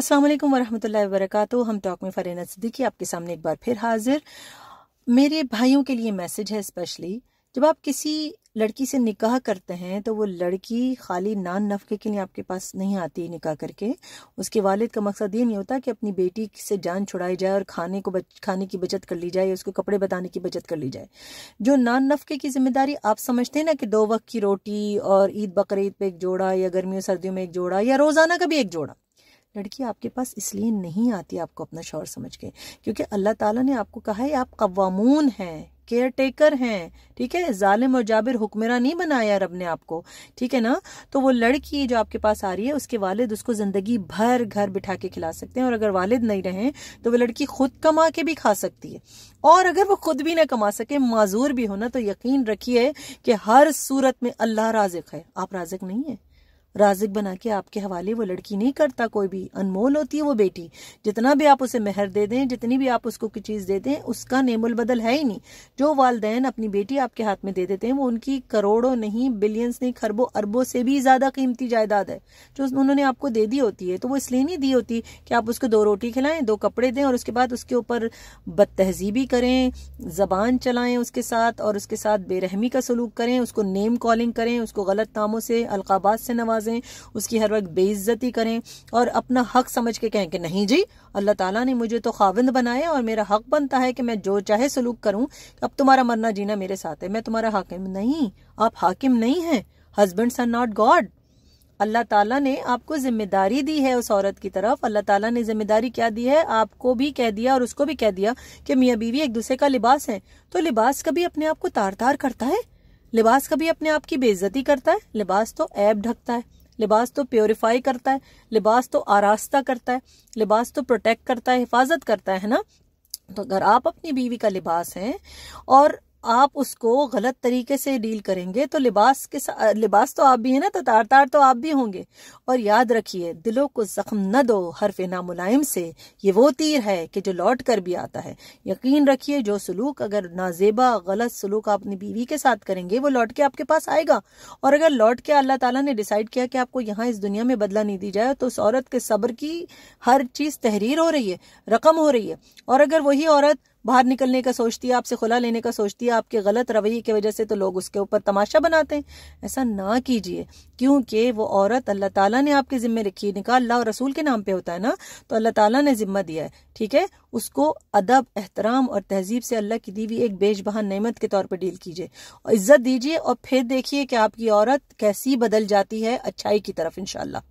असलम वालेकुम वरहमतुल्लाहि हम टॉक में फरेना सदीकी आपके सामने एक बार फिर हाजिर मेरे भाइयों के लिए मैसेज है स्पेशली जब आप किसी लड़की से निकाह करते हैं तो वो लड़की खाली नान नफके के लिए आपके पास नहीं आती निकाह करके उसके वालिद का मकसद ये नहीं होता कि अपनी बेटी से जान छुड़ाई जाए और खाने को बच, खाने की बचत कर ली जाए या उसको कपड़े बताने की बचत कर ली जाए जो नान नफके की जिम्मेदारी आप समझते हैं ना कि दो वक्त की रोटी और ईद बकर ईद पे एक जोड़ा या गर्मियों सर्दियों में एक जोड़ा या रोजाना का भी एक जोड़ा लड़की आपके पास इसलिए नहीं आती आपको अपना शौहर समझ के क्योंकि अल्लाह ताला ने आपको कहा है आप कवामून हैं केयर टेकर हैं ठीक है जालिम और जाबिर हुक्मरा नहीं बनाया रब ने आपको ठीक है ना तो वो लड़की जो आपके पास आ रही है उसके वालिद उसको ज़िंदगी भर घर बिठा के खिला सकते हैं और अगर वालिद नहीं रहें तो वो लड़की खुद कमा के भी खा सकती है और अगर वो खुद भी ना कमा सके माजूर भी होना तो यकीन रखिए कि हर सूरत में अल्लाह राजिक है आप राजिक नहीं है राजिक बना के आपके हवाले वो लड़की नहीं करता कोई भी अनमोल होती है वो बेटी जितना भी आप उसे मेहर दे दें जितनी भी आप उसको कोई चीज़ दे दें उसका नेमुल बदल है ही नहीं जो वालदेन अपनी बेटी आपके हाथ में दे देते हैं वो उनकी करोड़ों नहीं बिलियंस नहीं खरबों अरबों से भी ज़्यादा कीमती जायदाद है जो उन्होंने आपको दे दी होती है तो वो इसलिए नहीं दी होती कि आप उसको दो रोटी खिलाएं दो कपड़े दें और उसके बाद उसके ऊपर बदतहजीबी करें जबान चलाएं उसके साथ और उसके साथ बेरहमी का सलूक करें उसको नेम कॉलिंग करें उसको गलत नामों से अलकाबाद से नवाज नवाजें उसकी हर वक्त बेइज्जती करें और अपना हक समझ के कहें कि नहीं जी अल्लाह ताला ने मुझे तो खाविंद बनाया और मेरा हक बनता है कि मैं जो चाहे सलूक करूं अब तुम्हारा मरना जीना मेरे साथ है मैं तुम्हारा हाकिम नहीं आप हाकिम नहीं हैं हस्बैंड्स आर नॉट गॉड अल्लाह ताला ने आपको जिम्मेदारी दी है उस औरत की तरफ अल्लाह ताला ने जिम्मेदारी क्या दी है आपको भी कह दिया और उसको भी कह दिया कि मियाँ बीवी एक दूसरे का लिबास है तो लिबास कभी अपने आप को तार तार करता है लिबास कभी अपने आप की बेइज्जती करता है लिबास तो ऐब ढकता है लिबास तो प्योरीफाई करता है लिबास तो आरास्ता करता है लिबास तो प्रोटेक्ट करता है हिफाजत करता है ना तो अगर आप अपनी बीवी का लिबास हैं और आप उसको गलत तरीके से डील करेंगे तो लिबास के लिबास तो आप भी हैं ना तो तार तार तो आप भी होंगे और याद रखिए दिलों को जख्म न दो हरफ मुलायम से ये वो तीर है कि जो लौट कर भी आता है यकीन रखिए जो सलूक अगर नाजेबा गलत सलूक आप अपनी बीवी के साथ करेंगे वो लौट के आपके पास आएगा और अगर लौट के अल्लाह तला ने डिसाइड किया कि आपको यहाँ इस दुनिया में बदला नहीं दी जाए तो उस औरत के सब्र की हर चीज तहरीर हो रही है रकम हो रही है और अगर वही औरत बाहर निकलने का सोचती है आपसे खुला लेने का सोचती है आपके गलत रवैये की वजह से तो लोग उसके ऊपर तमाशा बनाते हैं ऐसा ना कीजिए क्योंकि वो औरत अल्लाह ताला ने आपके जिम्मे रखी है निकाह अल्लाह और रसूल के नाम पे होता है ना तो अल्लाह ताला ने जिम्मा दिया है ठीक है उसको अदब एहतराम और तहजीब से अल्लाह की दीवी एक एक बहा नेमत के तौर पर डील कीजिए और इज्जत दीजिए और फिर देखिए कि आपकी औरत कैसी बदल जाती है अच्छाई की तरफ इनशाला